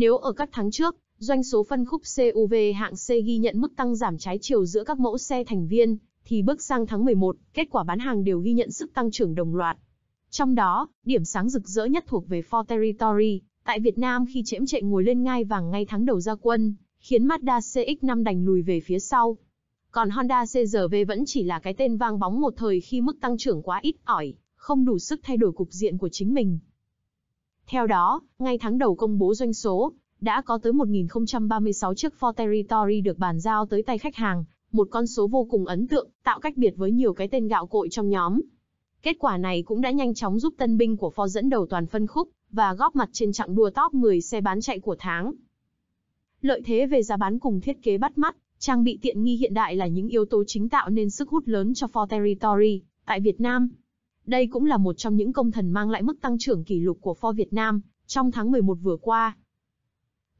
Nếu ở các tháng trước, doanh số phân khúc CUV hạng C ghi nhận mức tăng giảm trái chiều giữa các mẫu xe thành viên, thì bước sang tháng 11, kết quả bán hàng đều ghi nhận sức tăng trưởng đồng loạt. Trong đó, điểm sáng rực rỡ nhất thuộc về Ford Territory, tại Việt Nam khi chễm chệ ngồi lên ngai vàng ngay tháng đầu ra quân, khiến Mazda CX-5 đành lùi về phía sau. Còn Honda CRV vẫn chỉ là cái tên vang bóng một thời khi mức tăng trưởng quá ít ỏi, không đủ sức thay đổi cục diện của chính mình. Theo đó, ngay tháng đầu công bố doanh số, đã có tới 1.036 chiếc Ford Territory được bàn giao tới tay khách hàng, một con số vô cùng ấn tượng, tạo cách biệt với nhiều cái tên gạo cội trong nhóm. Kết quả này cũng đã nhanh chóng giúp tân binh của Ford dẫn đầu toàn phân khúc và góp mặt trên chặng đua top 10 xe bán chạy của tháng. Lợi thế về giá bán cùng thiết kế bắt mắt, trang bị tiện nghi hiện đại là những yếu tố chính tạo nên sức hút lớn cho Ford Territory tại Việt Nam. Đây cũng là một trong những công thần mang lại mức tăng trưởng kỷ lục của Ford Việt Nam trong tháng 11 vừa qua.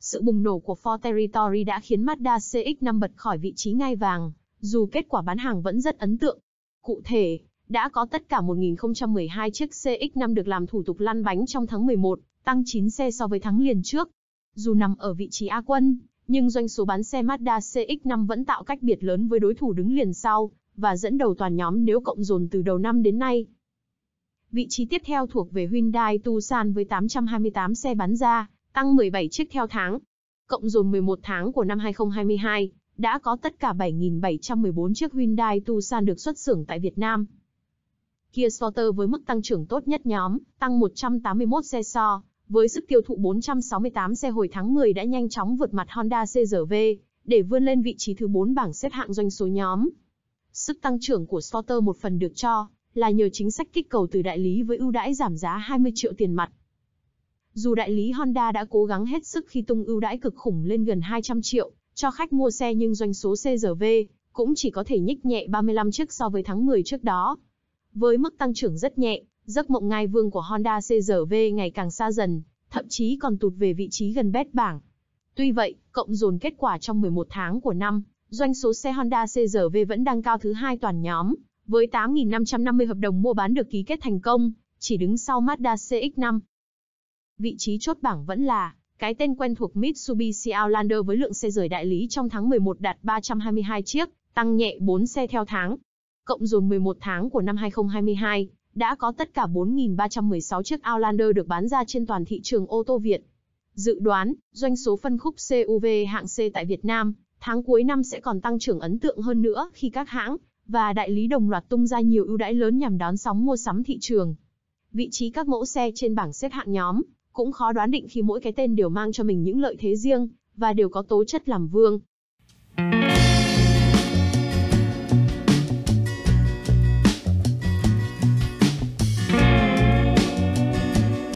Sự bùng nổ của Ford Territory đã khiến Mazda CX-5 bật khỏi vị trí ngai vàng, dù kết quả bán hàng vẫn rất ấn tượng. Cụ thể, đã có tất cả 1012 chiếc CX-5 được làm thủ tục lăn bánh trong tháng 11, tăng 9 xe so với tháng liền trước. Dù nằm ở vị trí A quân, nhưng doanh số bán xe Mazda CX-5 vẫn tạo cách biệt lớn với đối thủ đứng liền sau và dẫn đầu toàn nhóm nếu cộng dồn từ đầu năm đến nay. Vị trí tiếp theo thuộc về Hyundai Tucson với 828 xe bán ra, tăng 17 chiếc theo tháng. Cộng dồn 11 tháng của năm 2022, đã có tất cả 7.714 chiếc Hyundai Tucson được xuất xưởng tại Việt Nam. Kia Sporter với mức tăng trưởng tốt nhất nhóm, tăng 181 xe so, với sức tiêu thụ 468 xe hồi tháng 10 đã nhanh chóng vượt mặt Honda CRV, để vươn lên vị trí thứ 4 bảng xếp hạng doanh số nhóm. Sức tăng trưởng của Sporter một phần được cho là nhờ chính sách kích cầu từ đại lý với ưu đãi giảm giá 20 triệu tiền mặt. Dù đại lý Honda đã cố gắng hết sức khi tung ưu đãi cực khủng lên gần 200 triệu cho khách mua xe nhưng doanh số CRV cũng chỉ có thể nhích nhẹ 35 chiếc so với tháng 10 trước đó. Với mức tăng trưởng rất nhẹ, giấc mộng ngai vương của Honda CRV ngày càng xa dần, thậm chí còn tụt về vị trí gần bét bảng. Tuy vậy, cộng dồn kết quả trong 11 tháng của năm, doanh số xe Honda CRV vẫn đang cao thứ hai toàn nhóm, với 8.550 hợp đồng mua bán được ký kết thành công, chỉ đứng sau Mazda CX-5, Vị trí chốt bảng vẫn là cái tên quen thuộc Mitsubishi Outlander với lượng xe rời đại lý trong tháng 11 đạt 322 chiếc, tăng nhẹ 4 xe theo tháng. Cộng dồn 11 tháng của năm 2022, đã có tất cả 4.316 chiếc Outlander được bán ra trên toàn thị trường ô tô Việt. Dự đoán, doanh số phân khúc CUV hạng C tại Việt Nam, tháng cuối năm sẽ còn tăng trưởng ấn tượng hơn nữa khi các hãng và đại lý đồng loạt tung ra nhiều ưu đãi lớn nhằm đón sóng mua sắm thị trường. Vị trí các mẫu xe trên bảng xếp hạng nhóm cũng khó đoán định khi mỗi cái tên đều mang cho mình những lợi thế riêng, và đều có tố chất làm vương,